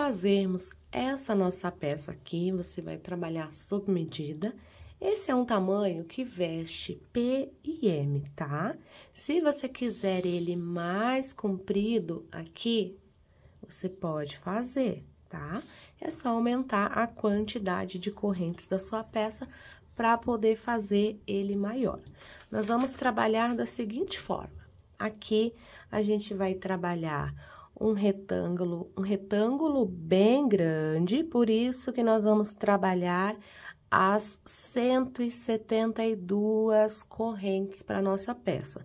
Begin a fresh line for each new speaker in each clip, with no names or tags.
fazermos essa nossa peça aqui, você vai trabalhar sob medida. Esse é um tamanho que veste P e M, tá? Se você quiser ele mais comprido aqui, você pode fazer, tá? É só aumentar a quantidade de correntes da sua peça para poder fazer ele maior. Nós vamos trabalhar da seguinte forma. Aqui, a gente vai trabalhar um retângulo, um retângulo bem grande, por isso que nós vamos trabalhar as 172 correntes para nossa peça,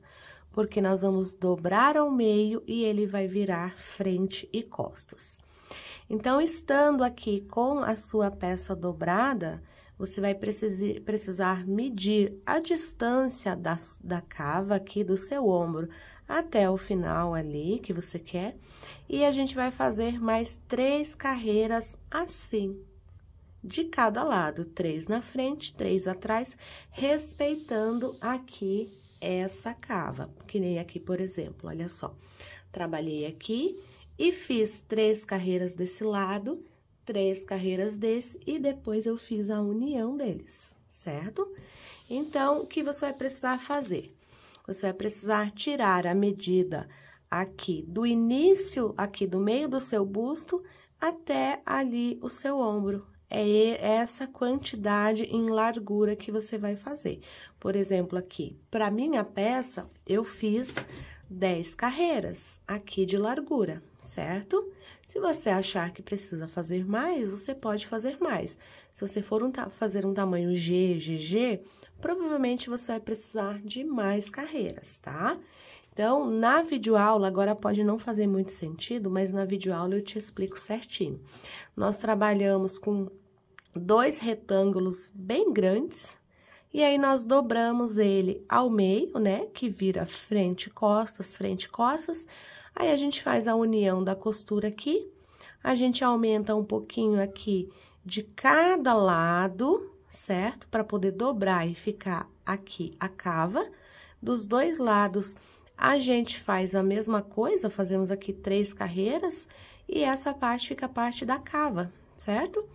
porque nós vamos dobrar ao meio e ele vai virar frente e costas. Então, estando aqui com a sua peça dobrada, você vai precisar medir a distância da, da cava aqui do seu ombro até o final ali que você quer. E a gente vai fazer mais três carreiras assim, de cada lado, três na frente, três atrás, respeitando aqui essa cava, que nem aqui, por exemplo, olha só. Trabalhei aqui e fiz três carreiras desse lado, três carreiras desse e depois eu fiz a união deles, certo? Então, o que você vai precisar fazer? você vai precisar tirar a medida aqui do início, aqui do meio do seu busto, até ali o seu ombro. É, é essa quantidade em largura que você vai fazer. Por exemplo, aqui, para minha peça, eu fiz 10 carreiras aqui de largura, certo? Se você achar que precisa fazer mais, você pode fazer mais. Se você for um fazer um tamanho G, GG, provavelmente você vai precisar de mais carreiras, tá? Então, na videoaula, agora pode não fazer muito sentido, mas na videoaula eu te explico certinho. Nós trabalhamos com dois retângulos bem grandes, e aí nós dobramos ele ao meio, né, que vira frente, costas, frente, costas. Aí a gente faz a união da costura aqui, a gente aumenta um pouquinho aqui de cada lado, certo? Para poder dobrar e ficar aqui a cava. Dos dois lados, a gente faz a mesma coisa, fazemos aqui três carreiras, e essa parte fica a parte da cava, certo?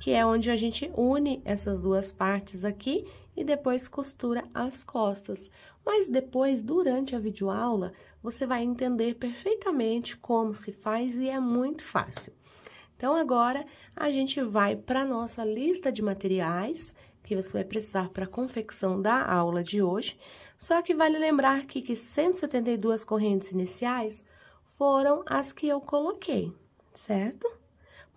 Que é onde a gente une essas duas partes aqui e depois costura as costas. Mas depois, durante a videoaula, você vai entender perfeitamente como se faz e é muito fácil. Então, agora a gente vai para a nossa lista de materiais que você vai precisar para a confecção da aula de hoje. Só que vale lembrar aqui que 172 correntes iniciais foram as que eu coloquei, certo?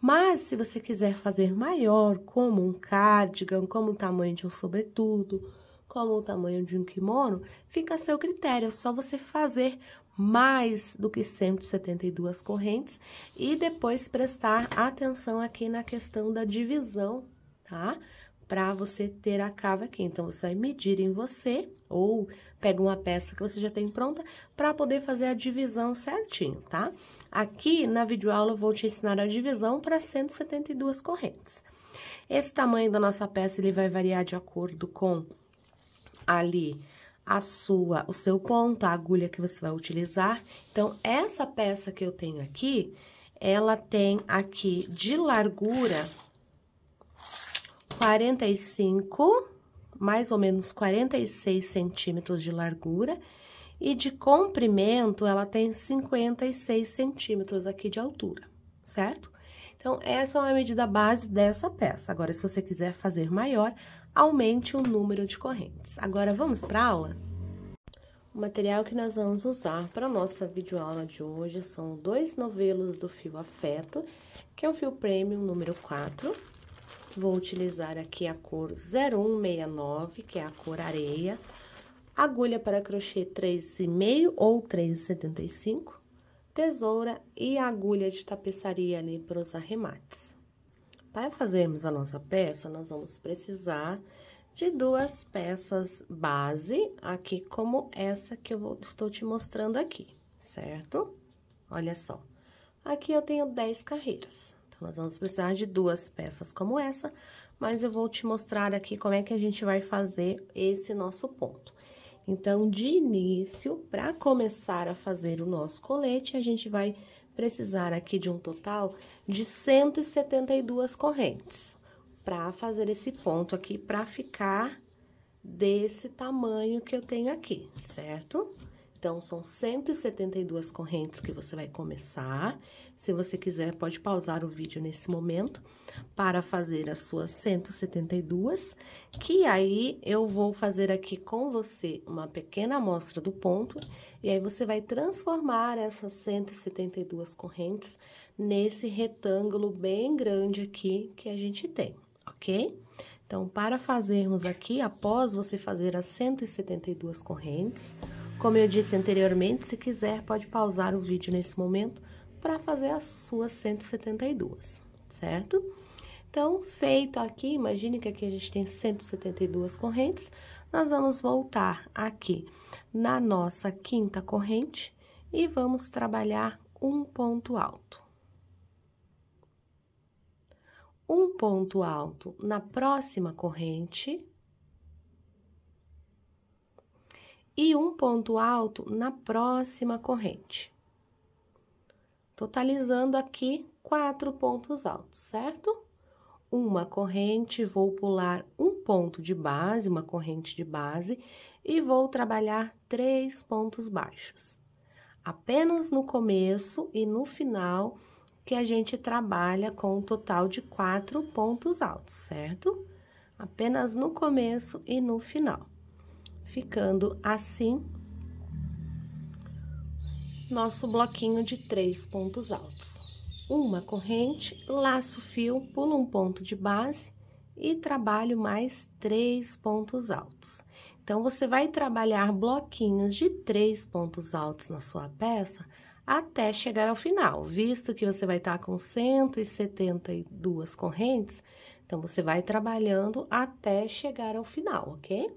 Mas, se você quiser fazer maior, como um cardigan, como o tamanho de um sobretudo, como o tamanho de um kimono, fica a seu critério, é só você fazer mais do que 172 correntes e depois prestar atenção aqui na questão da divisão, tá? Para você ter a cava aqui. Então, você vai medir em você ou pega uma peça que você já tem pronta para poder fazer a divisão certinho, tá? Aqui na videoaula eu vou te ensinar a divisão para 172 correntes. Esse tamanho da nossa peça ele vai variar de acordo com ali a sua, o seu ponto, a agulha que você vai utilizar. Então, essa peça que eu tenho aqui, ela tem aqui de largura 45, mais ou menos 46 centímetros de largura, e de comprimento ela tem 56 centímetros aqui de altura, certo? Então, essa é a medida base dessa peça. Agora, se você quiser fazer maior, aumente o número de correntes. Agora vamos para a aula? O material que nós vamos usar para a nossa videoaula de hoje são dois novelos do fio afeto, que é um fio premium número 4. Vou utilizar aqui a cor 0169, que é a cor areia, agulha para crochê 3,5 ou 3,75, tesoura e agulha de tapeçaria ali para os arremates. Para fazermos a nossa peça, nós vamos precisar de duas peças base, aqui como essa que eu vou, estou te mostrando aqui, certo? Olha só, aqui eu tenho 10 carreiras, então nós vamos precisar de duas peças como essa, mas eu vou te mostrar aqui como é que a gente vai fazer esse nosso ponto. Então, de início, para começar a fazer o nosso colete, a gente vai precisar aqui de um total de 172 correntes para fazer esse ponto aqui, para ficar desse tamanho que eu tenho aqui, certo? Então, são 172 correntes que você vai começar. Se você quiser, pode pausar o vídeo nesse momento para fazer as suas 172, que aí eu vou fazer aqui com você uma pequena amostra do ponto, e aí você vai transformar essas 172 correntes nesse retângulo bem grande aqui que a gente tem, ok? Então, para fazermos aqui, após você fazer as 172 correntes, como eu disse anteriormente, se quiser pode pausar o vídeo nesse momento para fazer as suas 172, certo? Então, feito aqui, imagine que aqui a gente tem 172 correntes, nós vamos voltar aqui na nossa quinta corrente e vamos trabalhar um ponto alto. Um ponto alto na próxima corrente, e um ponto alto na próxima corrente. Totalizando aqui quatro pontos altos, certo? Uma corrente, vou pular um ponto de base, uma corrente de base, e vou trabalhar três pontos baixos. Apenas no começo e no final que a gente trabalha com um total de quatro pontos altos, certo? Apenas no começo e no final ficando assim nosso bloquinho de três pontos altos. Uma corrente, laço fio, pulo um ponto de base e trabalho mais três pontos altos. Então, você vai trabalhar bloquinhos de três pontos altos na sua peça até chegar ao final, visto que você vai estar tá com 172 correntes, então você vai trabalhando até chegar ao final, ok?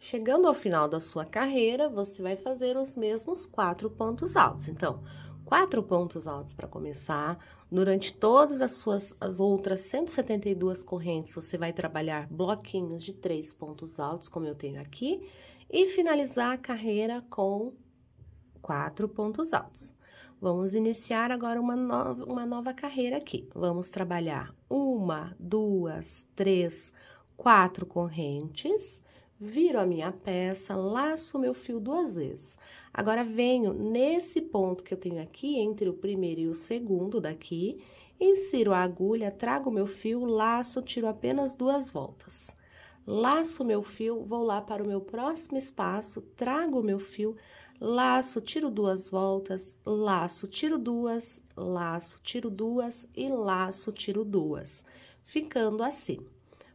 Chegando ao final da sua carreira, você vai fazer os mesmos quatro pontos altos. Então, quatro pontos altos para começar. Durante todas as suas as outras 172 correntes, você vai trabalhar bloquinhos de três pontos altos, como eu tenho aqui, e finalizar a carreira com quatro pontos altos. Vamos iniciar agora uma nova, uma nova carreira aqui. Vamos trabalhar uma, duas, três, quatro correntes viro a minha peça, laço meu fio duas vezes. Agora, venho nesse ponto que eu tenho aqui, entre o primeiro e o segundo daqui, insiro a agulha, trago meu fio, laço, tiro apenas duas voltas. Laço meu fio, vou lá para o meu próximo espaço, trago meu fio, laço, tiro duas voltas, laço, tiro duas, laço, tiro duas e laço, tiro duas. Ficando assim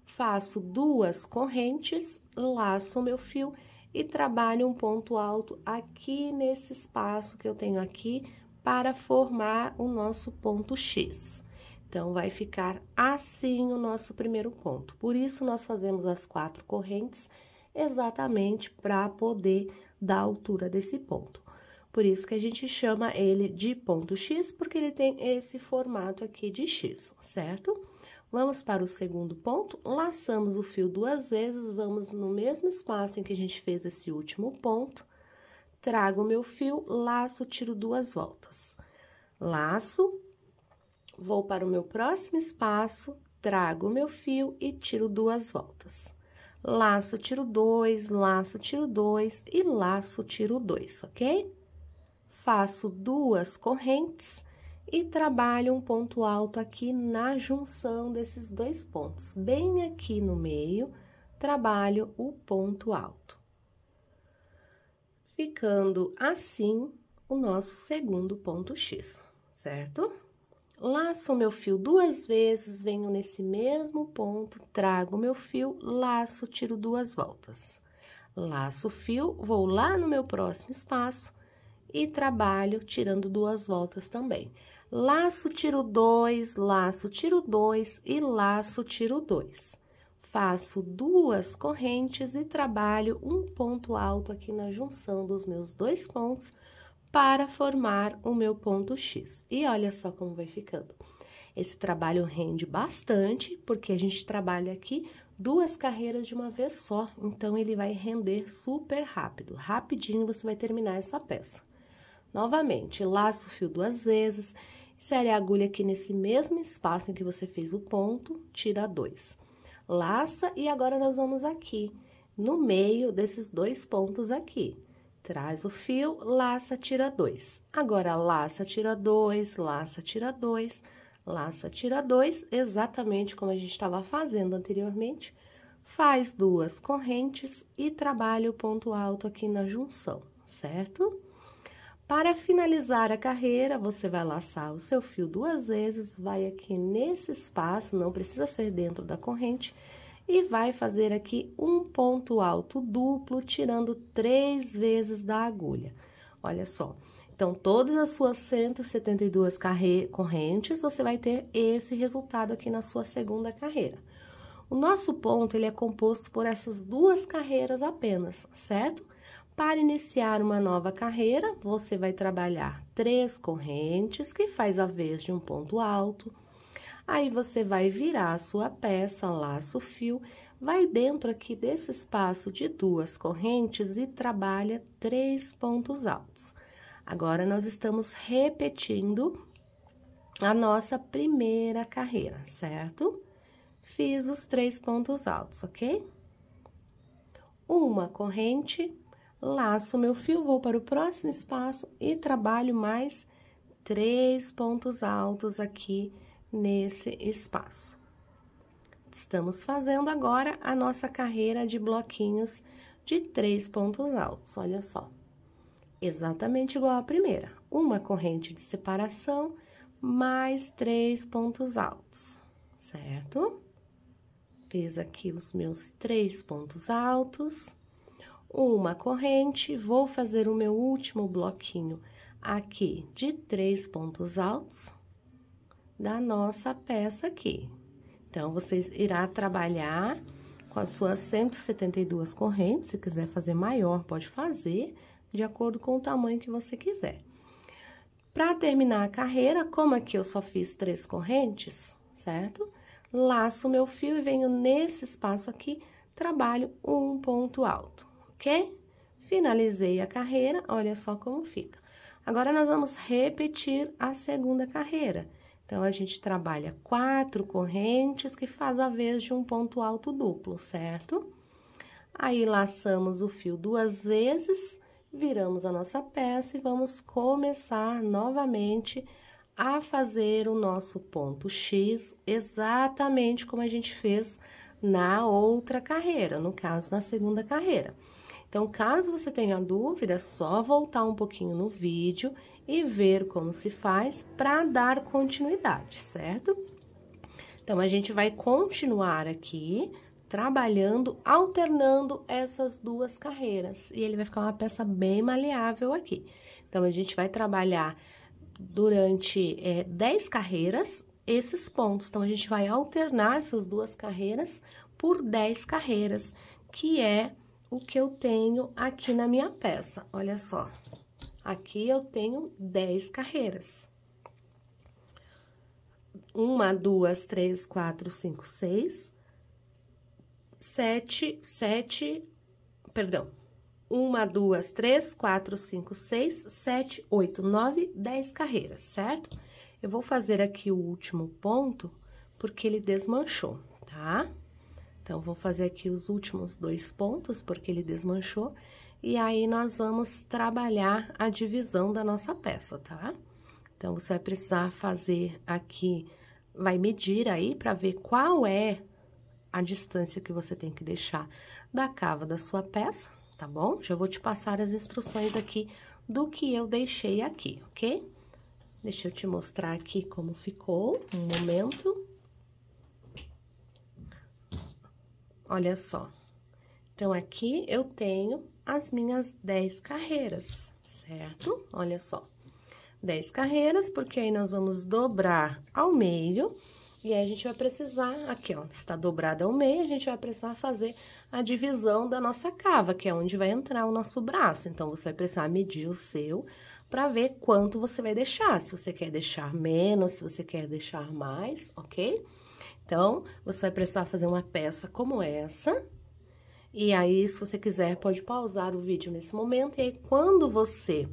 faço duas correntes, laço meu fio e trabalho um ponto alto aqui nesse espaço que eu tenho aqui para formar o nosso ponto X. Então, vai ficar assim o nosso primeiro ponto. Por isso, nós fazemos as quatro correntes exatamente para poder dar a altura desse ponto. Por isso que a gente chama ele de ponto X, porque ele tem esse formato aqui de X, certo? Vamos para o segundo ponto, laçamos o fio duas vezes, vamos no mesmo espaço em que a gente fez esse último ponto, trago o meu fio, laço, tiro duas voltas. Laço, vou para o meu próximo espaço, trago o meu fio e tiro duas voltas. Laço, tiro dois, laço, tiro dois e laço, tiro dois, ok? Faço duas correntes e trabalho um ponto alto aqui na junção desses dois pontos. Bem aqui no meio, trabalho o ponto alto. Ficando assim o nosso segundo ponto X, certo? Laço meu fio duas vezes, venho nesse mesmo ponto, trago meu fio, laço, tiro duas voltas. Laço o fio, vou lá no meu próximo espaço e trabalho tirando duas voltas também laço, tiro dois, laço, tiro dois e laço, tiro dois. Faço duas correntes e trabalho um ponto alto aqui na junção dos meus dois pontos para formar o meu ponto X. E olha só como vai ficando. Esse trabalho rende bastante, porque a gente trabalha aqui duas carreiras de uma vez só, então ele vai render super rápido. Rapidinho você vai terminar essa peça. Novamente, laço o fio duas vezes, Insere a agulha aqui nesse mesmo espaço em que você fez o ponto, tira dois. Laça e agora nós vamos aqui, no meio desses dois pontos aqui. Traz o fio, laça, tira dois. Agora, laça, tira dois, laça, tira dois, laça, tira dois, exatamente como a gente estava fazendo anteriormente. Faz duas correntes e trabalha o ponto alto aqui na junção, certo? Para finalizar a carreira, você vai laçar o seu fio duas vezes, vai aqui nesse espaço, não precisa ser dentro da corrente, e vai fazer aqui um ponto alto duplo, tirando três vezes da agulha. Olha só, então todas as suas 172 correntes, você vai ter esse resultado aqui na sua segunda carreira. O nosso ponto, ele é composto por essas duas carreiras apenas, certo? Para iniciar uma nova carreira, você vai trabalhar três correntes, que faz a vez de um ponto alto. Aí você vai virar a sua peça, laço, fio, vai dentro aqui desse espaço de duas correntes e trabalha três pontos altos. Agora, nós estamos repetindo a nossa primeira carreira, certo? Fiz os três pontos altos, ok? Uma corrente, laço meu fio, vou para o próximo espaço e trabalho mais três pontos altos aqui nesse espaço. Estamos fazendo agora a nossa carreira de bloquinhos de três pontos altos, olha só. Exatamente igual à primeira, uma corrente de separação mais três pontos altos, certo? Fiz aqui os meus três pontos altos uma corrente, vou fazer o meu último bloquinho aqui de três pontos altos da nossa peça aqui. Então, vocês irá trabalhar com as suas 172 correntes, se quiser fazer maior, pode fazer, de acordo com o tamanho que você quiser. Para terminar a carreira, como aqui eu só fiz três correntes, certo? Laço meu fio e venho nesse espaço aqui, trabalho um ponto alto ok? Finalizei a carreira, olha só como fica. Agora, nós vamos repetir a segunda carreira. Então, a gente trabalha quatro correntes que faz a vez de um ponto alto duplo, certo? Aí, laçamos o fio duas vezes, viramos a nossa peça e vamos começar novamente a fazer o nosso ponto X exatamente como a gente fez na outra carreira, no caso, na segunda carreira. Então, caso você tenha dúvida, é só voltar um pouquinho no vídeo e ver como se faz para dar continuidade, certo? Então, a gente vai continuar aqui trabalhando, alternando essas duas carreiras. E ele vai ficar uma peça bem maleável aqui. Então, a gente vai trabalhar durante é, 10 carreiras esses pontos. Então, a gente vai alternar essas duas carreiras por 10 carreiras, que é o que eu tenho aqui na minha peça. Olha só, aqui eu tenho 10 carreiras. Uma, duas, três, quatro, cinco, seis, sete, sete, perdão, uma, duas, três, quatro, cinco, seis, sete, oito, nove, dez carreiras, certo? Eu vou fazer aqui o último ponto, porque ele desmanchou, tá? Tá? Então, vou fazer aqui os últimos dois pontos, porque ele desmanchou, e aí nós vamos trabalhar a divisão da nossa peça, tá? Então, você vai precisar fazer aqui, vai medir aí para ver qual é a distância que você tem que deixar da cava da sua peça, tá bom? Já vou te passar as instruções aqui do que eu deixei aqui, ok? Deixa eu te mostrar aqui como ficou, um momento. Olha só. Então, aqui eu tenho as minhas 10 carreiras, certo? Olha só. 10 carreiras, porque aí nós vamos dobrar ao meio, e aí a gente vai precisar, aqui ó, está dobrada ao meio, a gente vai precisar fazer a divisão da nossa cava, que é onde vai entrar o nosso braço. Então, você vai precisar medir o seu para ver quanto você vai deixar, se você quer deixar menos, se você quer deixar mais, ok? Ok? Então, você vai precisar fazer uma peça como essa. E aí, se você quiser, pode pausar o vídeo nesse momento. E aí, quando você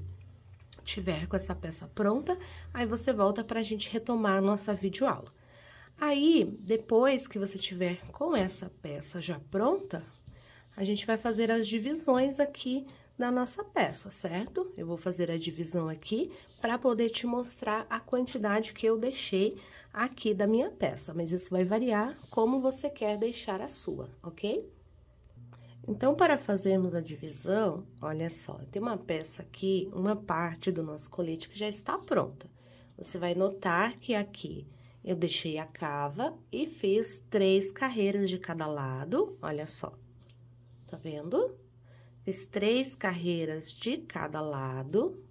tiver com essa peça pronta, aí você volta para a gente retomar a nossa videoaula. Aí, depois que você tiver com essa peça já pronta, a gente vai fazer as divisões aqui da nossa peça, certo? Eu vou fazer a divisão aqui para poder te mostrar a quantidade que eu deixei aqui da minha peça, mas isso vai variar como você quer deixar a sua, ok? Então, para fazermos a divisão, olha só, tem uma peça aqui, uma parte do nosso colete que já está pronta. Você vai notar que aqui eu deixei a cava e fiz três carreiras de cada lado, olha só. Tá vendo? Fiz três carreiras de cada lado,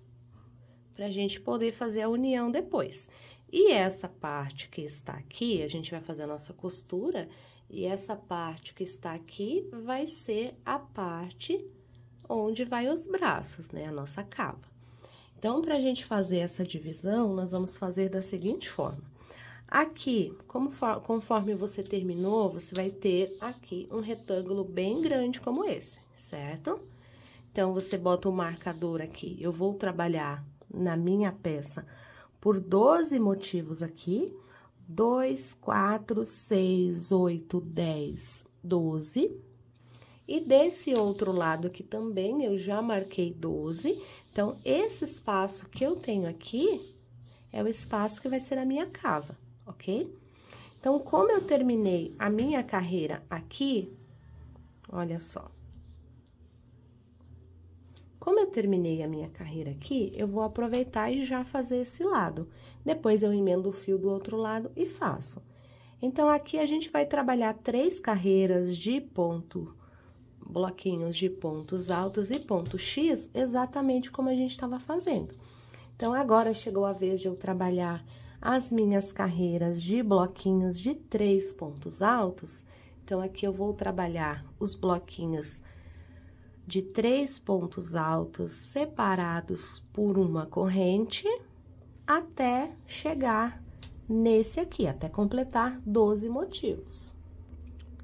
pra gente poder fazer a união depois. E essa parte que está aqui, a gente vai fazer a nossa costura, e essa parte que está aqui vai ser a parte onde vai os braços, né? A nossa cava. Então, para a gente fazer essa divisão, nós vamos fazer da seguinte forma. Aqui, como for, conforme você terminou, você vai ter aqui um retângulo bem grande como esse, certo? Então, você bota o marcador aqui. Eu vou trabalhar na minha peça por 12 motivos aqui. 2, 4, 6, 8, 10, 12. E desse outro lado aqui também, eu já marquei 12. Então, esse espaço que eu tenho aqui é o espaço que vai ser a minha cava, ok? Então, como eu terminei a minha carreira aqui, olha só. Como eu terminei a minha carreira aqui, eu vou aproveitar e já fazer esse lado. Depois eu emendo o fio do outro lado e faço. Então, aqui a gente vai trabalhar três carreiras de ponto, bloquinhos de pontos altos e ponto X, exatamente como a gente estava fazendo. Então, agora chegou a vez de eu trabalhar as minhas carreiras de bloquinhos de três pontos altos. Então, aqui eu vou trabalhar os bloquinhos de três pontos altos separados por uma corrente até chegar nesse aqui, até completar 12 motivos.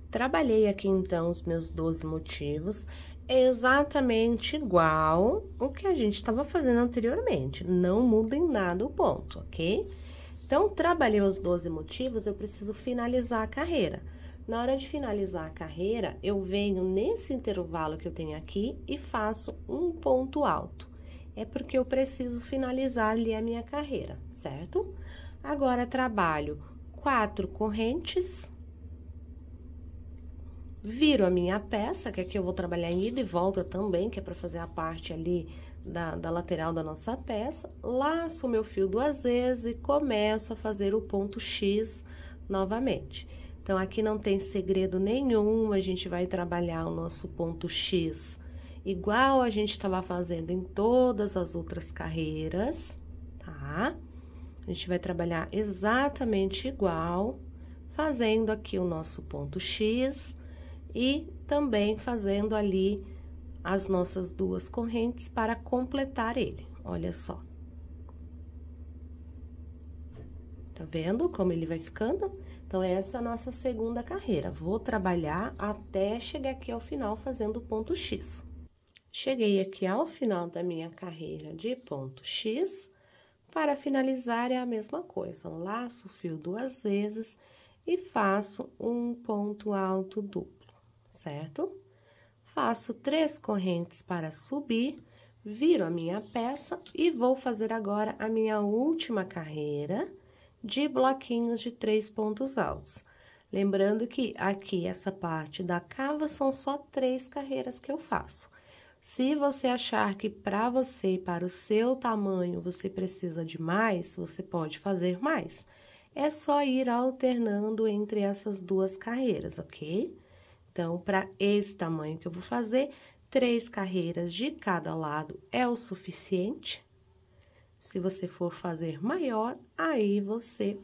Trabalhei aqui então os meus 12 motivos exatamente igual o que a gente estava fazendo anteriormente. Não muda em nada o ponto, ok? Então, trabalhei os 12 motivos, eu preciso finalizar a carreira. Na hora de finalizar a carreira, eu venho nesse intervalo que eu tenho aqui e faço um ponto alto. É porque eu preciso finalizar ali a minha carreira, certo? Agora, trabalho quatro correntes, viro a minha peça, que aqui eu vou trabalhar em ida e volta também, que é para fazer a parte ali da, da lateral da nossa peça, laço o meu fio duas vezes e começo a fazer o ponto X novamente. Então, aqui não tem segredo nenhum, a gente vai trabalhar o nosso ponto X igual a gente estava fazendo em todas as outras carreiras, tá? A gente vai trabalhar exatamente igual, fazendo aqui o nosso ponto X e também fazendo ali as nossas duas correntes para completar ele. Olha só. Tá vendo como ele vai ficando? Então, essa é a nossa segunda carreira. Vou trabalhar até chegar aqui ao final fazendo o ponto X. Cheguei aqui ao final da minha carreira de ponto X. Para finalizar, é a mesma coisa. Laço o fio duas vezes e faço um ponto alto duplo, certo? Faço três correntes para subir, viro a minha peça e vou fazer agora a minha última carreira de bloquinhos de três pontos altos. Lembrando que aqui, essa parte da cava, são só três carreiras que eu faço. Se você achar que para você, para o seu tamanho, você precisa de mais, você pode fazer mais. É só ir alternando entre essas duas carreiras, ok? Então, para esse tamanho que eu vou fazer, três carreiras de cada lado é o suficiente. Se você for fazer maior, aí você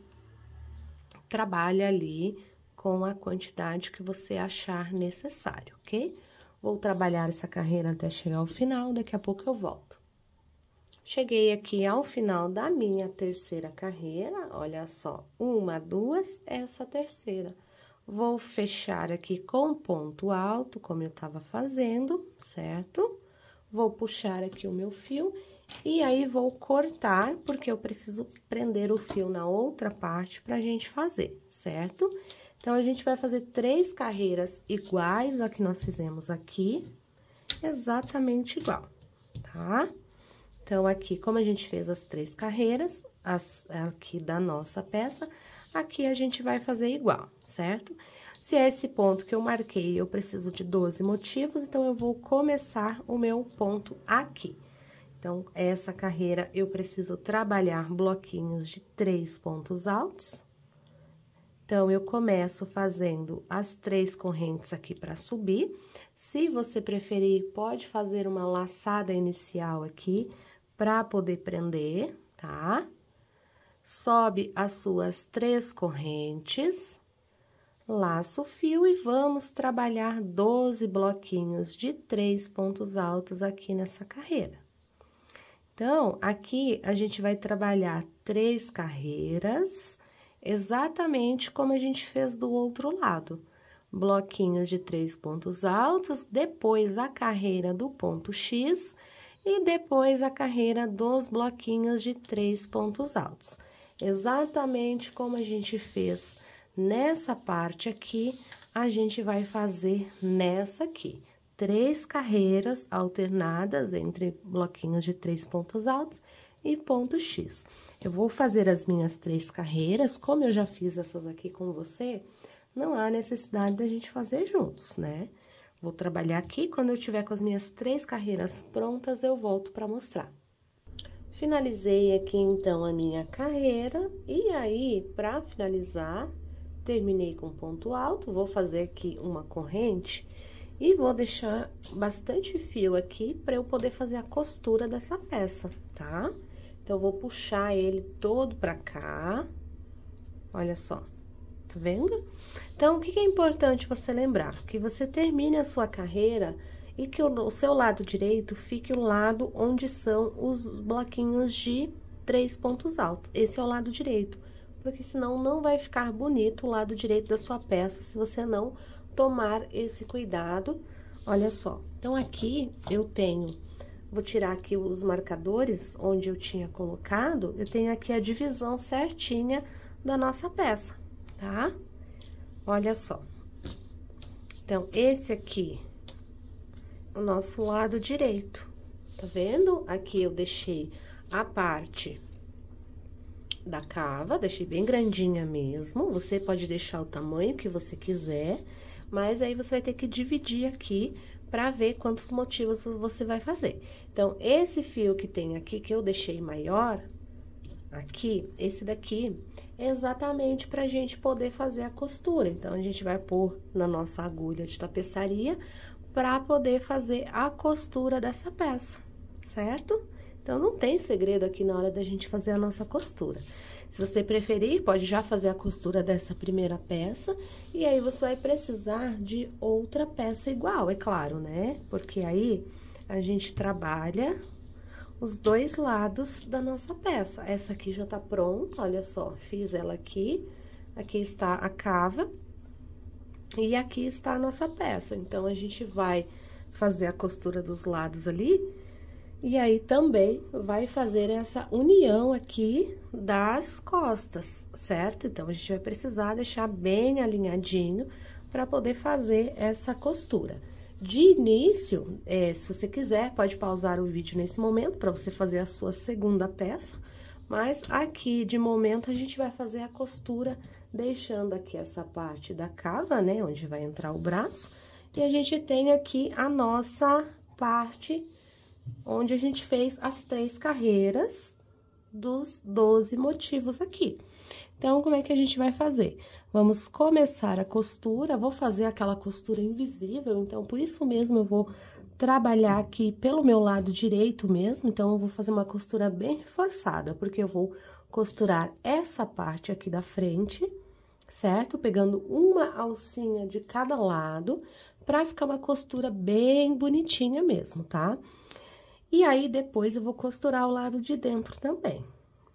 trabalha ali com a quantidade que você achar necessário, ok? Vou trabalhar essa carreira até chegar ao final, daqui a pouco eu volto. Cheguei aqui ao final da minha terceira carreira, olha só, uma, duas, essa terceira. Vou fechar aqui com ponto alto, como eu tava fazendo, certo? Vou puxar aqui o meu fio e aí, vou cortar, porque eu preciso prender o fio na outra parte pra gente fazer, certo? Então, a gente vai fazer três carreiras iguais a que nós fizemos aqui, exatamente igual, tá? Então, aqui, como a gente fez as três carreiras, as, aqui da nossa peça, aqui a gente vai fazer igual, certo? Se é esse ponto que eu marquei, eu preciso de 12 motivos, então, eu vou começar o meu ponto aqui. Aqui. Então, essa carreira eu preciso trabalhar bloquinhos de três pontos altos. Então, eu começo fazendo as três correntes aqui para subir. Se você preferir, pode fazer uma laçada inicial aqui para poder prender, tá? Sobe as suas três correntes, laço o fio e vamos trabalhar 12 bloquinhos de três pontos altos aqui nessa carreira. Então, aqui a gente vai trabalhar três carreiras, exatamente como a gente fez do outro lado. Bloquinhos de três pontos altos, depois a carreira do ponto X e depois a carreira dos bloquinhos de três pontos altos. Exatamente como a gente fez nessa parte aqui, a gente vai fazer nessa aqui três carreiras alternadas entre bloquinhos de três pontos altos e ponto X. Eu vou fazer as minhas três carreiras, como eu já fiz essas aqui com você, não há necessidade da gente fazer juntos, né? Vou trabalhar aqui, quando eu tiver com as minhas três carreiras prontas, eu volto para mostrar. Finalizei aqui, então, a minha carreira, e aí, para finalizar, terminei com ponto alto, vou fazer aqui uma corrente e vou deixar bastante fio aqui para eu poder fazer a costura dessa peça, tá? Então, eu vou puxar ele todo pra cá. Olha só, tá vendo? Então, o que é importante você lembrar? Que você termine a sua carreira e que o, o seu lado direito fique o lado onde são os bloquinhos de três pontos altos. Esse é o lado direito, porque senão não vai ficar bonito o lado direito da sua peça se você não tomar esse cuidado. Olha só, então aqui eu tenho, vou tirar aqui os marcadores onde eu tinha colocado, eu tenho aqui a divisão certinha da nossa peça, tá? Olha só. Então, esse aqui, o nosso lado direito, tá vendo? Aqui eu deixei a parte da cava, deixei bem grandinha mesmo. Você pode deixar o tamanho que você quiser mas aí você vai ter que dividir aqui para ver quantos motivos você vai fazer. Então, esse fio que tem aqui, que eu deixei maior, aqui, esse daqui, é exatamente para a gente poder fazer a costura. Então, a gente vai pôr na nossa agulha de tapeçaria para poder fazer a costura dessa peça, certo? Então, não tem segredo aqui na hora da gente fazer a nossa costura. Se você preferir, pode já fazer a costura dessa primeira peça, e aí você vai precisar de outra peça igual, é claro, né? Porque aí a gente trabalha os dois lados da nossa peça. Essa aqui já tá pronta, olha só, fiz ela aqui, aqui está a cava, e aqui está a nossa peça. Então, a gente vai fazer a costura dos lados ali e aí também vai fazer essa união aqui das costas, certo? Então, a gente vai precisar deixar bem alinhadinho para poder fazer essa costura. De início, é, se você quiser, pode pausar o vídeo nesse momento para você fazer a sua segunda peça, mas aqui, de momento, a gente vai fazer a costura deixando aqui essa parte da cava, né, onde vai entrar o braço, e a gente tem aqui a nossa parte onde a gente fez as três carreiras dos 12 motivos aqui. Então, como é que a gente vai fazer? Vamos começar a costura, vou fazer aquela costura invisível, então, por isso mesmo eu vou trabalhar aqui pelo meu lado direito mesmo, então, eu vou fazer uma costura bem reforçada, porque eu vou costurar essa parte aqui da frente, certo? Pegando uma alcinha de cada lado, pra ficar uma costura bem bonitinha mesmo, tá? Tá? E aí, depois eu vou costurar o lado de dentro também.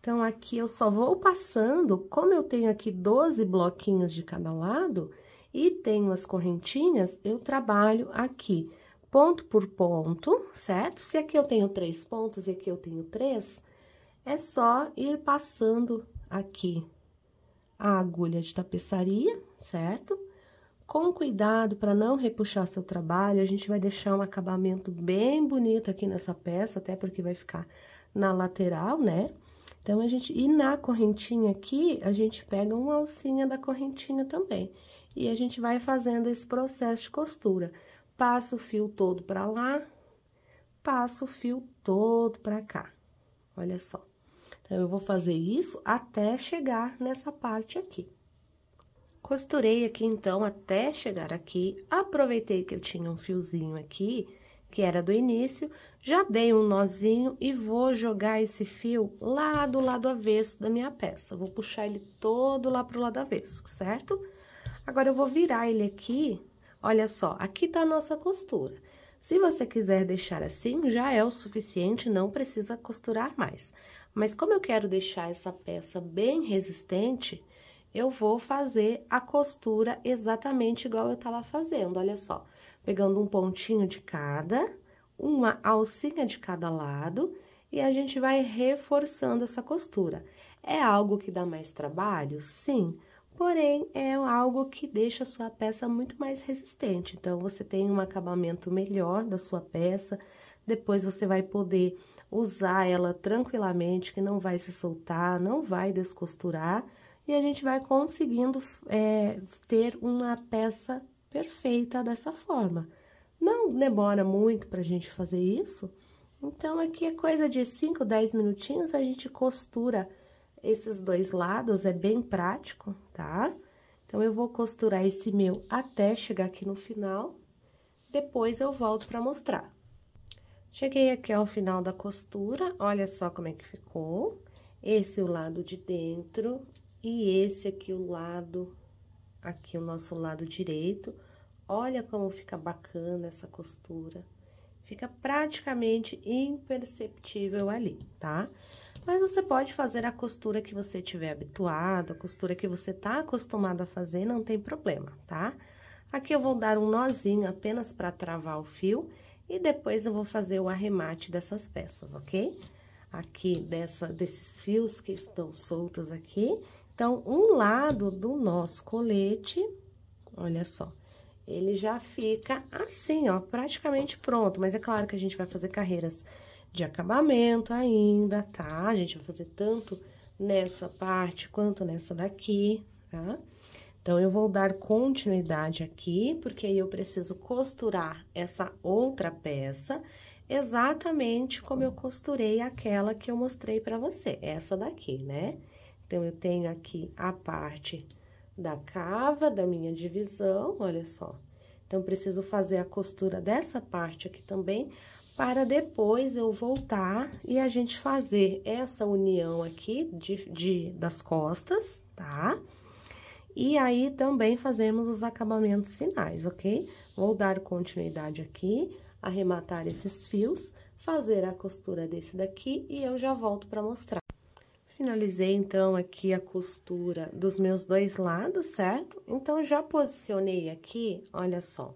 Então, aqui eu só vou passando, como eu tenho aqui 12 bloquinhos de cada lado e tenho as correntinhas, eu trabalho aqui ponto por ponto, certo? Se aqui eu tenho três pontos e aqui eu tenho três, é só ir passando aqui a agulha de tapeçaria, certo? Com cuidado para não repuxar seu trabalho, a gente vai deixar um acabamento bem bonito aqui nessa peça, até porque vai ficar na lateral, né? Então, a gente... E na correntinha aqui, a gente pega uma alcinha da correntinha também. E a gente vai fazendo esse processo de costura. Passa o fio todo para lá, passa o fio todo para cá. Olha só. Então, eu vou fazer isso até chegar nessa parte aqui. Costurei aqui, então, até chegar aqui. Aproveitei que eu tinha um fiozinho aqui, que era do início. Já dei um nozinho e vou jogar esse fio lá do lado avesso da minha peça. Vou puxar ele todo lá pro lado avesso, certo? Agora, eu vou virar ele aqui. Olha só, aqui tá a nossa costura. Se você quiser deixar assim, já é o suficiente, não precisa costurar mais. Mas como eu quero deixar essa peça bem resistente, eu vou fazer a costura exatamente igual eu estava fazendo, olha só. Pegando um pontinho de cada, uma alcinha de cada lado, e a gente vai reforçando essa costura. É algo que dá mais trabalho? Sim, porém, é algo que deixa a sua peça muito mais resistente. Então, você tem um acabamento melhor da sua peça, depois você vai poder usar ela tranquilamente, que não vai se soltar, não vai descosturar, e a gente vai conseguindo é, ter uma peça perfeita dessa forma. Não demora muito para a gente fazer isso, então aqui é coisa de 5, 10 minutinhos, a gente costura esses dois lados, é bem prático, tá? Então, eu vou costurar esse meu até chegar aqui no final, depois eu volto para mostrar. Cheguei aqui ao final da costura, olha só como é que ficou. Esse é o lado de dentro, e esse aqui o lado, aqui o nosso lado direito. Olha como fica bacana essa costura. Fica praticamente imperceptível ali, tá? Mas você pode fazer a costura que você tiver habituado, a costura que você tá acostumado a fazer, não tem problema, tá? Aqui eu vou dar um nozinho apenas para travar o fio e depois eu vou fazer o arremate dessas peças, ok? Aqui, dessa, desses fios que estão soltos aqui, então, um lado do nosso colete, olha só, ele já fica assim, ó, praticamente pronto. Mas é claro que a gente vai fazer carreiras de acabamento ainda, tá? A gente vai fazer tanto nessa parte quanto nessa daqui, tá? Então, eu vou dar continuidade aqui, porque aí eu preciso costurar essa outra peça exatamente como eu costurei aquela que eu mostrei pra você, essa daqui, né? Né? Então, eu tenho aqui a parte da cava da minha divisão, olha só. Então, preciso fazer a costura dessa parte aqui também, para depois eu voltar e a gente fazer essa união aqui de, de, das costas, tá? E aí, também fazemos os acabamentos finais, ok? Vou dar continuidade aqui, arrematar esses fios, fazer a costura desse daqui e eu já volto para mostrar. Finalizei então aqui a costura dos meus dois lados, certo? Então, já posicionei aqui, olha só.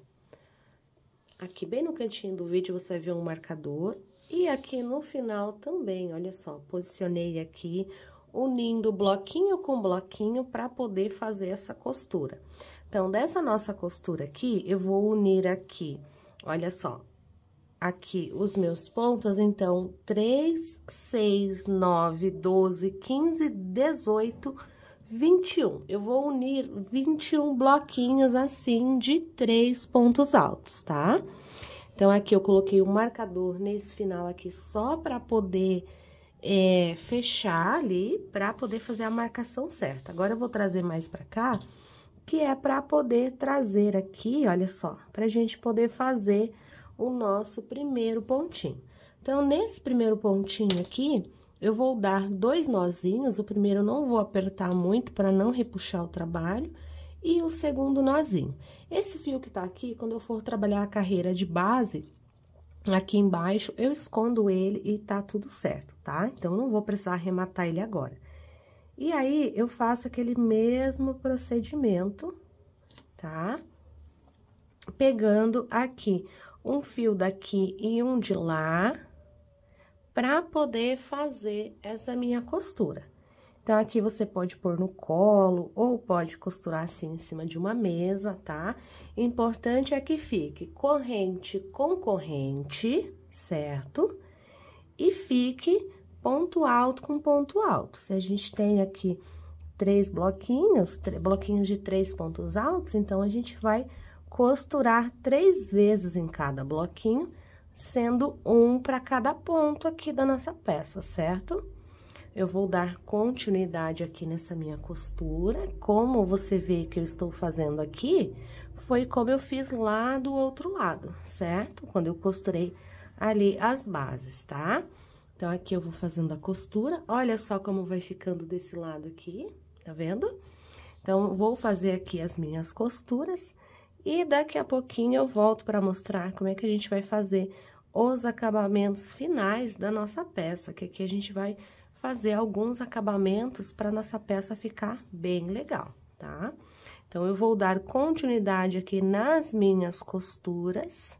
Aqui bem no cantinho do vídeo você vai ver um marcador. E aqui no final também, olha só, posicionei aqui, unindo bloquinho com bloquinho para poder fazer essa costura. Então, dessa nossa costura aqui, eu vou unir aqui, olha só, aqui os meus pontos, então, 3, 6, 9, 12, 15, 18, 21. Eu vou unir 21 bloquinhos assim de três pontos altos, tá? Então, aqui eu coloquei um marcador nesse final aqui só para poder é, fechar ali, para poder fazer a marcação certa. Agora, eu vou trazer mais para cá, que é para poder trazer aqui, olha só, pra gente poder fazer o nosso primeiro pontinho. Então, nesse primeiro pontinho aqui, eu vou dar dois nozinhos, o primeiro eu não vou apertar muito para não repuxar o trabalho, e o segundo nozinho. Esse fio que tá aqui, quando eu for trabalhar a carreira de base, aqui embaixo, eu escondo ele e tá tudo certo, tá? Então, não vou precisar arrematar ele agora. E aí, eu faço aquele mesmo procedimento, tá? Pegando aqui um fio daqui e um de lá, para poder fazer essa minha costura. Então, aqui você pode pôr no colo ou pode costurar assim em cima de uma mesa, tá? Importante é que fique corrente com corrente, certo? E fique ponto alto com ponto alto. Se a gente tem aqui três bloquinhos, bloquinhos de três pontos altos, então, a gente vai costurar três vezes em cada bloquinho, sendo um para cada ponto aqui da nossa peça, certo? Eu vou dar continuidade aqui nessa minha costura. Como você vê que eu estou fazendo aqui, foi como eu fiz lá do outro lado, certo? Quando eu costurei ali as bases, tá? Então, aqui eu vou fazendo a costura. Olha só como vai ficando desse lado aqui, tá vendo? Então, vou fazer aqui as minhas costuras e daqui a pouquinho eu volto para mostrar como é que a gente vai fazer os acabamentos finais da nossa peça, que aqui a gente vai fazer alguns acabamentos para nossa peça ficar bem legal, tá? Então, eu vou dar continuidade aqui nas minhas costuras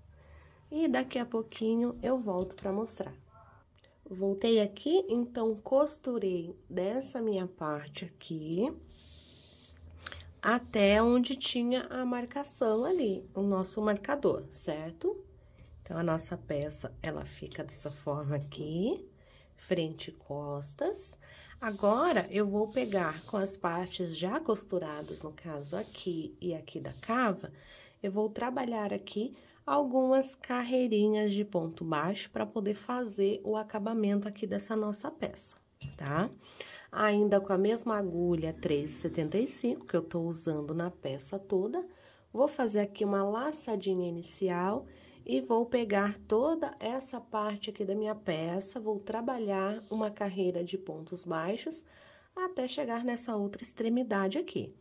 e daqui a pouquinho eu volto para mostrar. Voltei aqui, então, costurei dessa minha parte aqui, até onde tinha a marcação ali, o nosso marcador, certo? Então, a nossa peça, ela fica dessa forma aqui, frente e costas. Agora, eu vou pegar com as partes já costuradas, no caso aqui e aqui da cava, eu vou trabalhar aqui algumas carreirinhas de ponto baixo para poder fazer o acabamento aqui dessa nossa peça, tá? Tá? Ainda com a mesma agulha 3,75 que eu tô usando na peça toda, vou fazer aqui uma laçadinha inicial e vou pegar toda essa parte aqui da minha peça, vou trabalhar uma carreira de pontos baixos até chegar nessa outra extremidade aqui.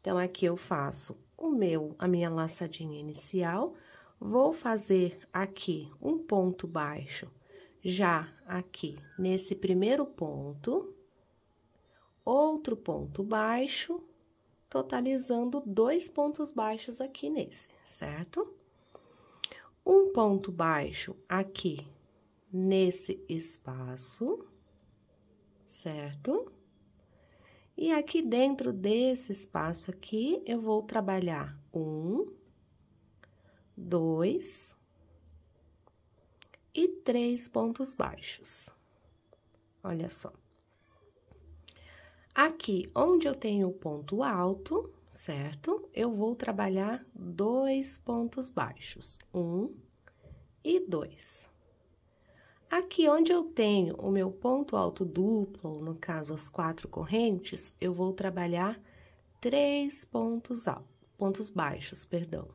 Então, aqui eu faço o meu, a minha laçadinha inicial, vou fazer aqui um ponto baixo já aqui nesse primeiro ponto, outro ponto baixo, totalizando dois pontos baixos aqui nesse, certo? Um ponto baixo aqui nesse espaço, certo? E aqui dentro desse espaço aqui, eu vou trabalhar um, dois e três pontos baixos. Olha só. Aqui, onde eu tenho o ponto alto, certo? Eu vou trabalhar dois pontos baixos, um e dois. Aqui onde eu tenho o meu ponto alto duplo, no caso as quatro correntes, eu vou trabalhar três pontos altos, pontos baixos, perdão.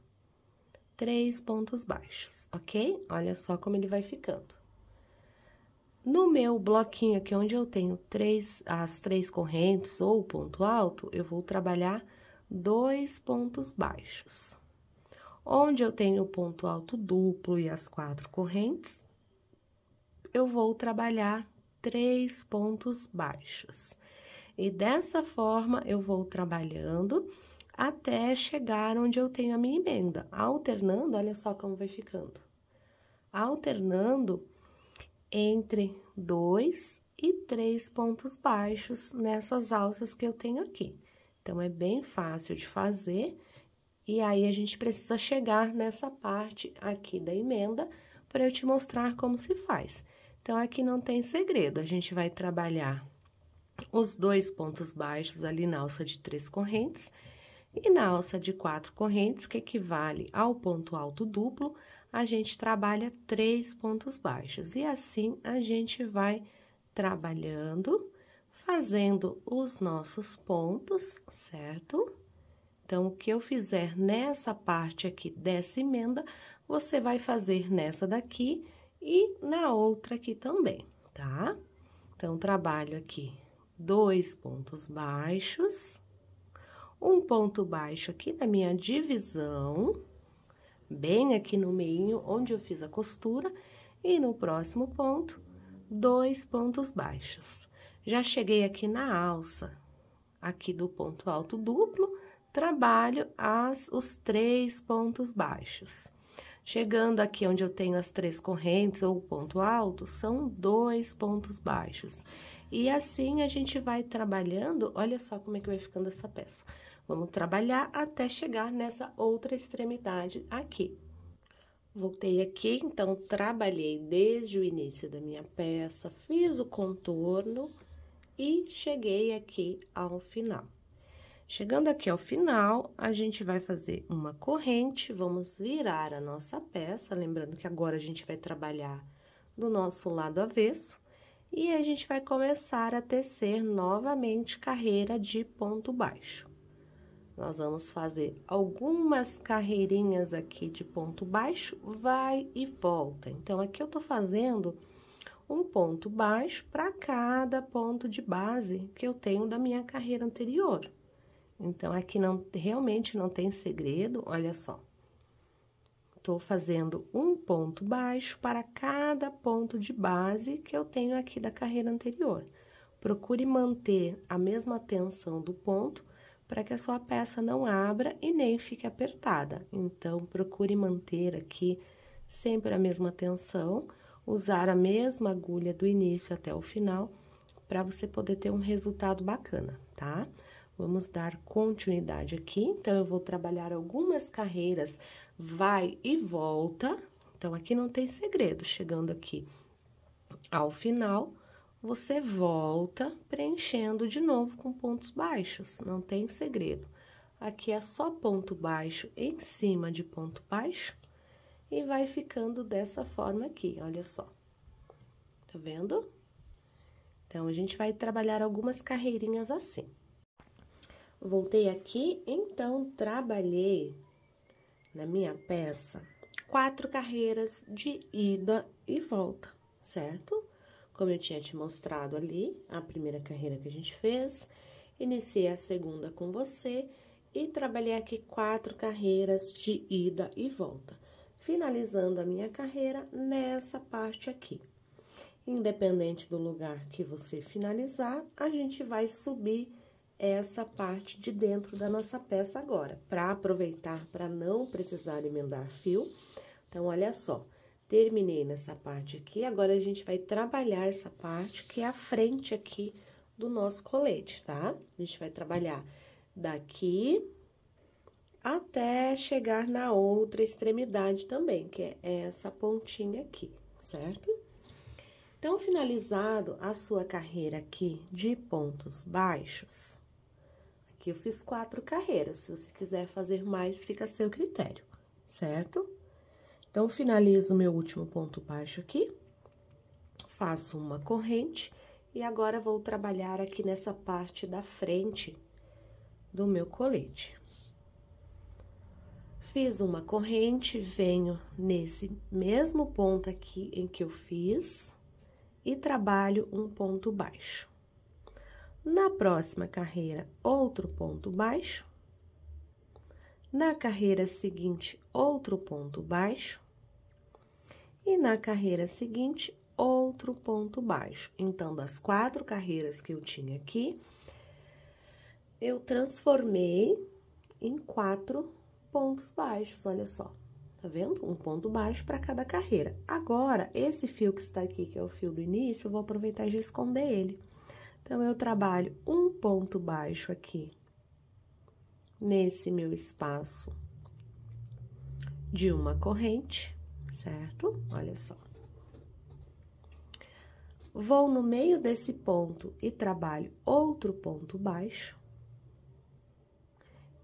Três pontos baixos, ok? Olha só como ele vai ficando. No meu bloquinho aqui, onde eu tenho três, as três correntes ou ponto alto, eu vou trabalhar dois pontos baixos. Onde eu tenho o ponto alto duplo e as quatro correntes, eu vou trabalhar três pontos baixos. E dessa forma, eu vou trabalhando até chegar onde eu tenho a minha emenda. Alternando, olha só como vai ficando. Alternando entre dois e três pontos baixos nessas alças que eu tenho aqui. Então, é bem fácil de fazer. E aí, a gente precisa chegar nessa parte aqui da emenda para eu te mostrar como se faz. Então, aqui não tem segredo, a gente vai trabalhar os dois pontos baixos ali na alça de três correntes e na alça de quatro correntes, que equivale ao ponto alto duplo, a gente trabalha três pontos baixos e assim a gente vai trabalhando, fazendo os nossos pontos, certo? Então, o que eu fizer nessa parte aqui dessa emenda, você vai fazer nessa daqui e na outra aqui também, tá? Então, trabalho aqui dois pontos baixos, um ponto baixo aqui na minha divisão, bem aqui no meio onde eu fiz a costura e no próximo ponto, dois pontos baixos. Já cheguei aqui na alça, aqui do ponto alto duplo, trabalho as, os três pontos baixos. Chegando aqui onde eu tenho as três correntes ou ponto alto, são dois pontos baixos. E assim a gente vai trabalhando, olha só como é que vai ficando essa peça. Vamos trabalhar até chegar nessa outra extremidade aqui. Voltei aqui, então trabalhei desde o início da minha peça, fiz o contorno e cheguei aqui ao final. Chegando aqui ao final, a gente vai fazer uma corrente, vamos virar a nossa peça, lembrando que agora a gente vai trabalhar do nosso lado avesso, e a gente vai começar a tecer novamente carreira de ponto baixo. Nós vamos fazer algumas carreirinhas aqui de ponto baixo, vai e volta. Então, aqui eu tô fazendo um ponto baixo para cada ponto de base que eu tenho da minha carreira anterior. Então, aqui não realmente não tem segredo, olha só. Tô fazendo um ponto baixo para cada ponto de base que eu tenho aqui da carreira anterior. Procure manter a mesma tensão do ponto para que a sua peça não abra e nem fique apertada. Então, procure manter aqui sempre a mesma tensão, usar a mesma agulha do início até o final, para você poder ter um resultado bacana, tá? Vamos dar continuidade aqui. Então, eu vou trabalhar algumas carreiras vai e volta. Então, aqui não tem segredo. Chegando aqui ao final, você volta preenchendo de novo com pontos baixos, não tem segredo. Aqui é só ponto baixo em cima de ponto baixo e vai ficando dessa forma aqui, olha só. Tá vendo? Então, a gente vai trabalhar algumas carreirinhas assim. Voltei aqui, então, trabalhei na minha peça quatro carreiras de ida e volta, certo? Certo? Como eu tinha te mostrado ali, a primeira carreira que a gente fez, iniciei a segunda com você e trabalhei aqui quatro carreiras de ida e volta, finalizando a minha carreira nessa parte aqui. Independente do lugar que você finalizar, a gente vai subir essa parte de dentro da nossa peça agora, para aproveitar para não precisar emendar fio. Então, olha só, Terminei nessa parte aqui, agora a gente vai trabalhar essa parte que é a frente aqui do nosso colete, tá? A gente vai trabalhar daqui até chegar na outra extremidade também, que é essa pontinha aqui, certo? Então, finalizado a sua carreira aqui de pontos baixos, aqui eu fiz quatro carreiras, se você quiser fazer mais, fica a seu critério, certo? Então, finalizo meu último ponto baixo aqui, faço uma corrente e agora vou trabalhar aqui nessa parte da frente do meu colete. Fiz uma corrente, venho nesse mesmo ponto aqui em que eu fiz e trabalho um ponto baixo. Na próxima carreira, outro ponto baixo. Na carreira seguinte, outro ponto baixo e na carreira seguinte, outro ponto baixo. Então, das quatro carreiras que eu tinha aqui, eu transformei em quatro pontos baixos, olha só. Tá vendo? Um ponto baixo para cada carreira. Agora, esse fio que está aqui, que é o fio do início, eu vou aproveitar e já esconder ele. Então, eu trabalho um ponto baixo aqui nesse meu espaço de uma corrente certo? Olha só. Vou no meio desse ponto e trabalho outro ponto baixo.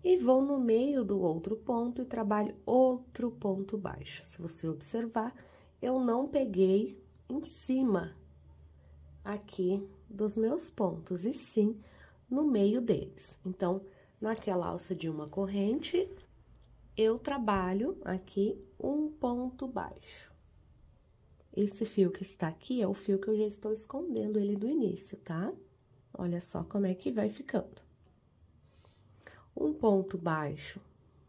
E vou no meio do outro ponto e trabalho outro ponto baixo. Se você observar, eu não peguei em cima aqui dos meus pontos, e sim no meio deles. Então, naquela alça de uma corrente, eu trabalho aqui um ponto baixo. Esse fio que está aqui é o fio que eu já estou escondendo ele do início, tá? Olha só como é que vai ficando. Um ponto baixo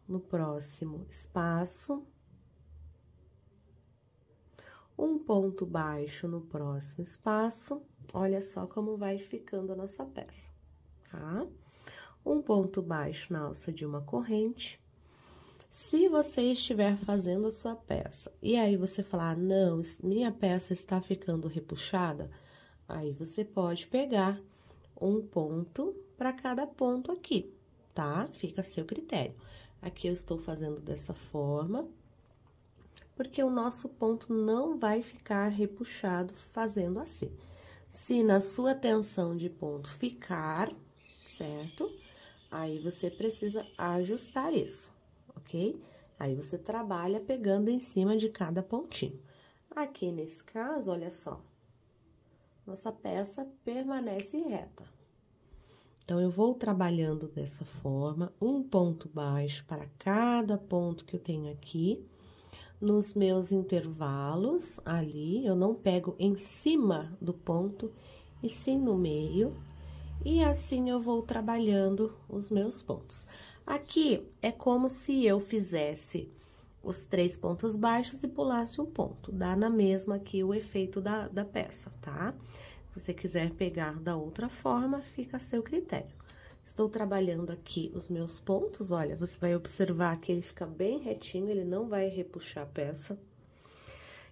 no próximo espaço. Um ponto baixo no próximo espaço. Olha só como vai ficando a nossa peça, tá? Um ponto baixo na alça de uma corrente. Se você estiver fazendo a sua peça e aí você falar, ah, não, minha peça está ficando repuxada, aí você pode pegar um ponto para cada ponto aqui, tá? Fica a seu critério. Aqui eu estou fazendo dessa forma, porque o nosso ponto não vai ficar repuxado fazendo assim. Se na sua tensão de ponto ficar, certo? Aí você precisa ajustar isso ok? Aí você trabalha pegando em cima de cada pontinho. Aqui nesse caso, olha só, nossa peça permanece reta. Então, eu vou trabalhando dessa forma, um ponto baixo para cada ponto que eu tenho aqui. Nos meus intervalos, ali, eu não pego em cima do ponto, e sim no meio. E assim, eu vou trabalhando os meus pontos. Aqui é como se eu fizesse os três pontos baixos e pulasse um ponto. Dá na mesma aqui o efeito da, da peça, tá? Se você quiser pegar da outra forma, fica a seu critério. Estou trabalhando aqui os meus pontos, olha, você vai observar que ele fica bem retinho, ele não vai repuxar a peça.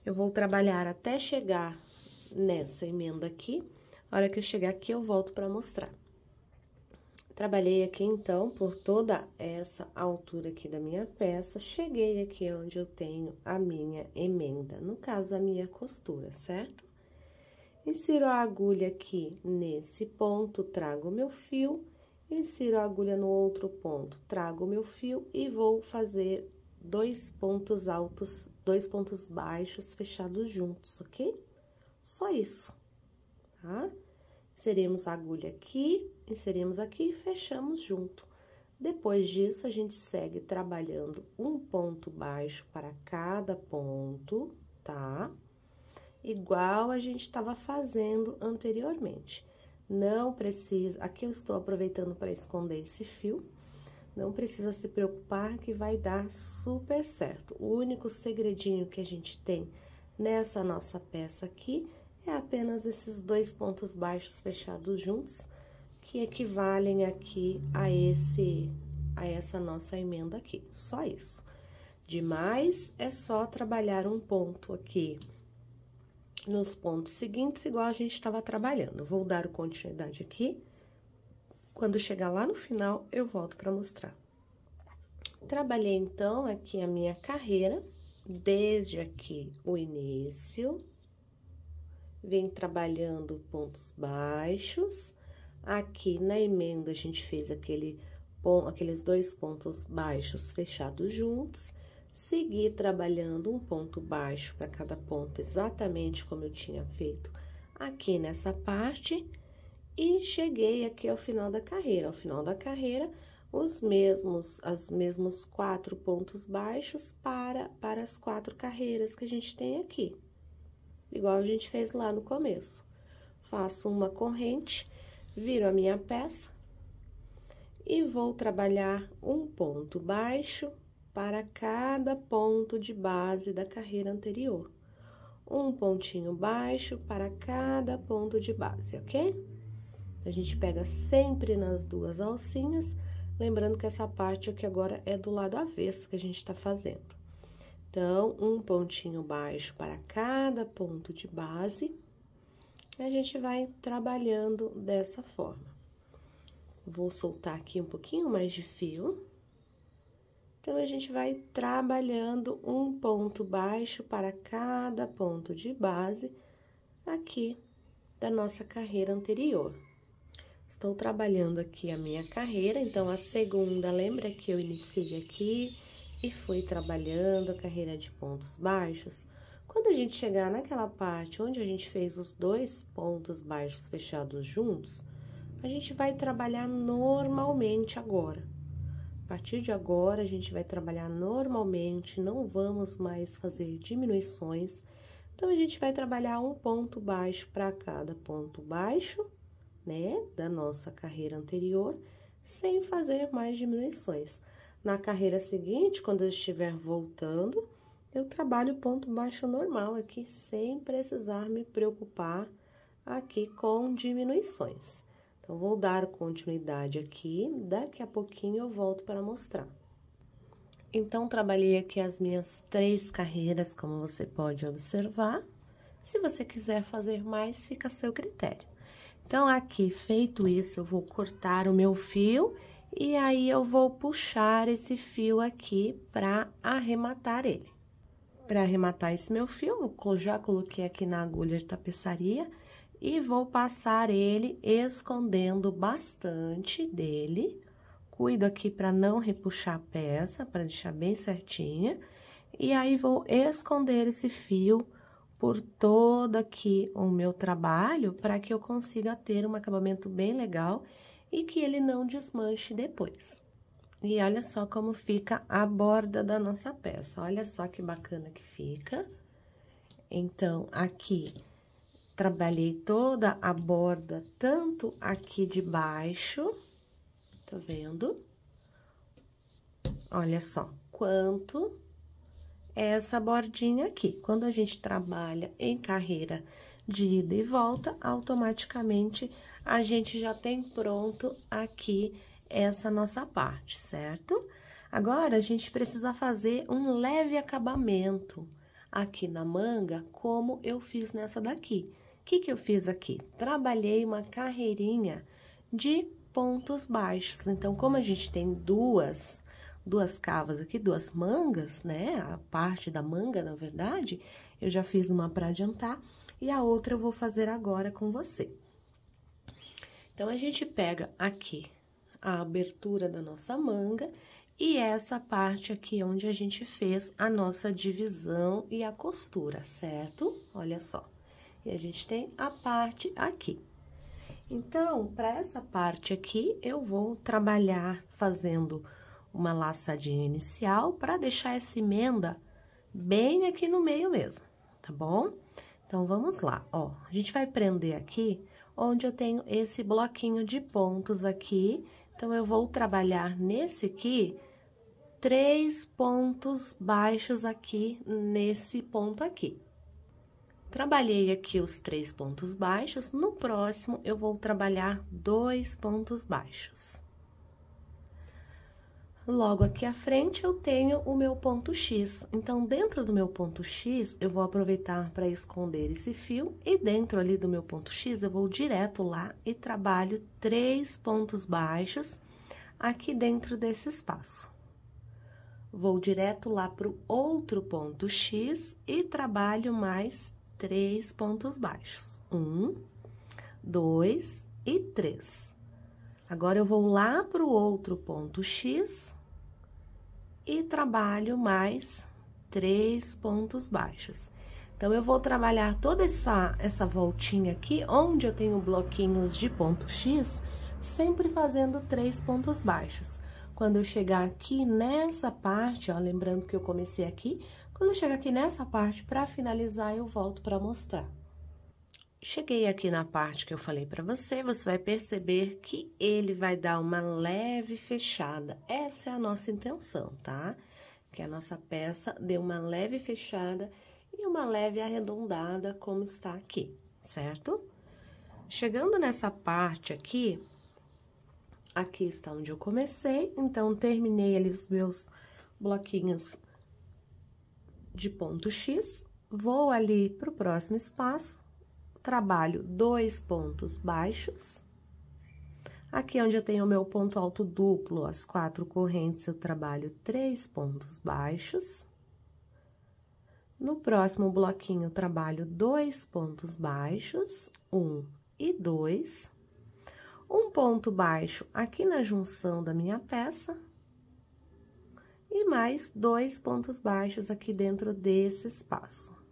Eu vou trabalhar até chegar nessa emenda aqui, a hora que eu chegar aqui eu volto para mostrar. Trabalhei aqui, então, por toda essa altura aqui da minha peça, cheguei aqui onde eu tenho a minha emenda, no caso, a minha costura, certo? Insiro a agulha aqui nesse ponto, trago meu fio, insiro a agulha no outro ponto, trago meu fio e vou fazer dois pontos altos, dois pontos baixos fechados juntos, ok? Só isso, tá? inserimos a agulha aqui, inserimos aqui e fechamos junto. Depois disso, a gente segue trabalhando um ponto baixo para cada ponto, tá? Igual a gente estava fazendo anteriormente. Não precisa... Aqui eu estou aproveitando para esconder esse fio. Não precisa se preocupar que vai dar super certo. O único segredinho que a gente tem nessa nossa peça aqui é apenas esses dois pontos baixos fechados juntos, que equivalem aqui a esse a essa nossa emenda aqui, só isso. Demais é só trabalhar um ponto aqui nos pontos seguintes, igual a gente estava trabalhando. Vou dar continuidade aqui. Quando chegar lá no final, eu volto para mostrar. Trabalhei, então, aqui a minha carreira, desde aqui o início vem trabalhando pontos baixos. Aqui na emenda, a gente fez aquele, aqueles dois pontos baixos fechados juntos. Segui trabalhando um ponto baixo para cada ponto, exatamente como eu tinha feito aqui nessa parte. E cheguei aqui ao final da carreira. Ao final da carreira, os mesmos, as mesmos quatro pontos baixos para, para as quatro carreiras que a gente tem aqui igual a gente fez lá no começo. Faço uma corrente, viro a minha peça e vou trabalhar um ponto baixo para cada ponto de base da carreira anterior. Um pontinho baixo para cada ponto de base, ok? A gente pega sempre nas duas alcinhas, lembrando que essa parte aqui agora é do lado avesso que a gente está fazendo. Então, um pontinho baixo para cada ponto de base, a gente vai trabalhando dessa forma. Vou soltar aqui um pouquinho mais de fio. Então, a gente vai trabalhando um ponto baixo para cada ponto de base aqui da nossa carreira anterior. Estou trabalhando aqui a minha carreira, então, a segunda, lembra que eu iniciei aqui e foi trabalhando a carreira de pontos baixos, quando a gente chegar naquela parte onde a gente fez os dois pontos baixos fechados juntos, a gente vai trabalhar normalmente agora. A partir de agora, a gente vai trabalhar normalmente, não vamos mais fazer diminuições. Então, a gente vai trabalhar um ponto baixo para cada ponto baixo, né, da nossa carreira anterior, sem fazer mais diminuições. Na carreira seguinte, quando eu estiver voltando, eu trabalho ponto baixo normal aqui, sem precisar me preocupar aqui com diminuições. Então, vou dar continuidade aqui, daqui a pouquinho eu volto para mostrar. Então, trabalhei aqui as minhas três carreiras, como você pode observar. Se você quiser fazer mais, fica a seu critério. Então, aqui, feito isso, eu vou cortar o meu fio e aí, eu vou puxar esse fio aqui para arrematar ele. Para arrematar esse meu fio, eu já coloquei aqui na agulha de tapeçaria e vou passar ele escondendo bastante dele. Cuido aqui para não repuxar a peça, para deixar bem certinha. E aí, vou esconder esse fio por todo aqui o meu trabalho, para que eu consiga ter um acabamento bem legal e que ele não desmanche depois. E olha só como fica a borda da nossa peça, olha só que bacana que fica. Então, aqui, trabalhei toda a borda, tanto aqui de baixo, tá vendo? Olha só, quanto é essa bordinha aqui. Quando a gente trabalha em carreira de ida e volta, automaticamente a gente já tem pronto aqui essa nossa parte, certo? Agora, a gente precisa fazer um leve acabamento aqui na manga, como eu fiz nessa daqui. O que, que eu fiz aqui? Trabalhei uma carreirinha de pontos baixos. Então, como a gente tem duas, duas cavas aqui, duas mangas, né? A parte da manga, na verdade, eu já fiz uma para adiantar e a outra eu vou fazer agora com você. Então, a gente pega aqui a abertura da nossa manga e essa parte aqui onde a gente fez a nossa divisão e a costura, certo? Olha só. E a gente tem a parte aqui. Então, para essa parte aqui, eu vou trabalhar fazendo uma laçadinha inicial para deixar essa emenda bem aqui no meio mesmo, tá bom? Então, vamos lá, ó. A gente vai prender aqui onde eu tenho esse bloquinho de pontos aqui. Então, eu vou trabalhar nesse aqui três pontos baixos aqui nesse ponto aqui. Trabalhei aqui os três pontos baixos, no próximo eu vou trabalhar dois pontos baixos. Logo aqui à frente eu tenho o meu ponto X, então dentro do meu ponto X eu vou aproveitar para esconder esse fio e dentro ali do meu ponto X eu vou direto lá e trabalho três pontos baixos aqui dentro desse espaço. Vou direto lá para o outro ponto X e trabalho mais três pontos baixos, um, dois e três. Agora, eu vou lá para o outro ponto X e trabalho mais três pontos baixos. Então, eu vou trabalhar toda essa, essa voltinha aqui, onde eu tenho bloquinhos de ponto X, sempre fazendo três pontos baixos. Quando eu chegar aqui nessa parte, ó, lembrando que eu comecei aqui, quando eu chegar aqui nessa parte, para finalizar, eu volto para mostrar. Cheguei aqui na parte que eu falei para você, você vai perceber que ele vai dar uma leve fechada. Essa é a nossa intenção, tá? Que a nossa peça dê uma leve fechada e uma leve arredondada, como está aqui, certo? Chegando nessa parte aqui, aqui está onde eu comecei, então, terminei ali os meus bloquinhos de ponto X, vou ali pro próximo espaço, trabalho dois pontos baixos. Aqui é onde eu tenho o meu ponto alto duplo, as quatro correntes, eu trabalho três pontos baixos. No próximo bloquinho, eu trabalho dois pontos baixos, um e dois. Um ponto baixo aqui na junção da minha peça. E mais dois pontos baixos aqui dentro desse espaço.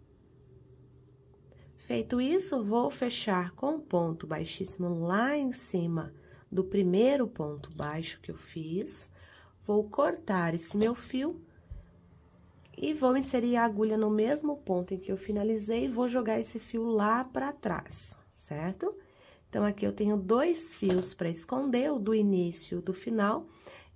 Feito isso, vou fechar com ponto baixíssimo lá em cima do primeiro ponto baixo que eu fiz. Vou cortar esse meu fio e vou inserir a agulha no mesmo ponto em que eu finalizei e vou jogar esse fio lá para trás, certo? Então, aqui eu tenho dois fios para esconder, o do início e o do final.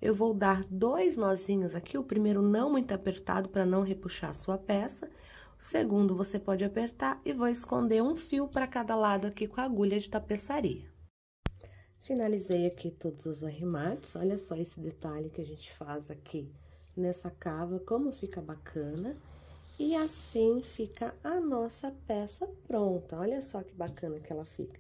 Eu vou dar dois nozinhos aqui, o primeiro não muito apertado para não repuxar a sua peça segundo você pode apertar e vou esconder um fio para cada lado aqui com a agulha de tapeçaria. Finalizei aqui todos os arremates, olha só esse detalhe que a gente faz aqui nessa cava, como fica bacana. E assim fica a nossa peça pronta, olha só que bacana que ela fica.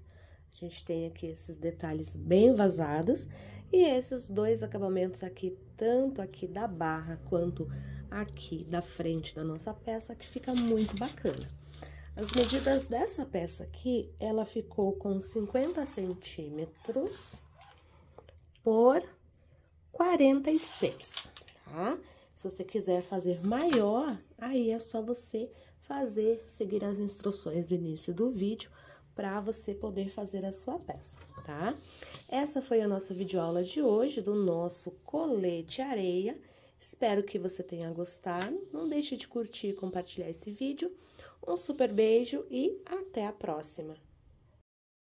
A gente tem aqui esses detalhes bem vazados e esses dois acabamentos aqui, tanto aqui da barra quanto aqui da frente da nossa peça, que fica muito bacana. As medidas dessa peça aqui, ela ficou com 50 centímetros por 46, tá? Se você quiser fazer maior, aí é só você fazer, seguir as instruções do início do vídeo para você poder fazer a sua peça, tá? Essa foi a nossa videoaula de hoje do nosso colete areia. Espero que você tenha gostado. Não deixe de curtir e compartilhar esse vídeo. Um super beijo e até a próxima!